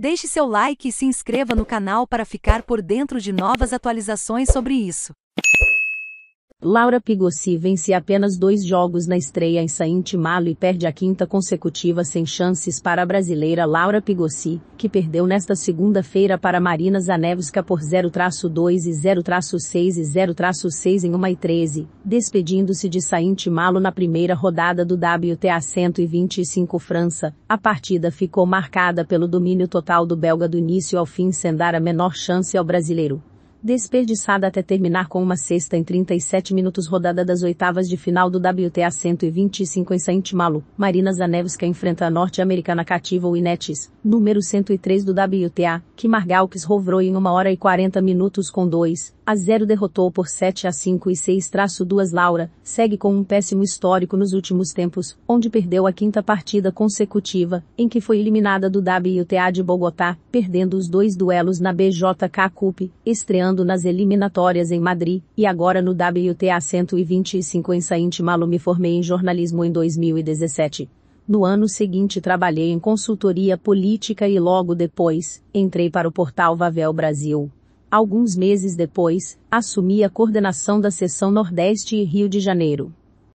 Deixe seu like e se inscreva no canal para ficar por dentro de novas atualizações sobre isso. Laura Pigossi vence apenas dois jogos na estreia em Saint Malo e perde a quinta consecutiva sem chances para a brasileira Laura Pigossi, que perdeu nesta segunda-feira para Marina Zanevska por 0-2 e 0-6 e 0-6 em 1 e 13, despedindo-se de Saint Malo na primeira rodada do WTA 125 França. A partida ficou marcada pelo domínio total do belga do início ao fim sem dar a menor chance ao brasileiro desperdiçada até terminar com uma sexta em 37 minutos rodada das oitavas de final do WTA 125 em Saint Malo, Marina Zanevska enfrenta a norte-americana cativa Winetes, número 103 do WTA, que Margalques rovrou em 1 hora e 40 minutos com 2, a 0 derrotou por 7 a 5 e 6-2 Laura, segue com um péssimo histórico nos últimos tempos, onde perdeu a quinta partida consecutiva, em que foi eliminada do WTA de Bogotá, perdendo os dois duelos na BJK Cup, estreando nas eliminatórias em Madrid, e agora no WTA 125 em Saint Malo me formei em jornalismo em 2017. No ano seguinte trabalhei em consultoria política e logo depois, entrei para o portal Vavel Brasil Alguns meses depois, assumi a coordenação da seção Nordeste e Rio de Janeiro.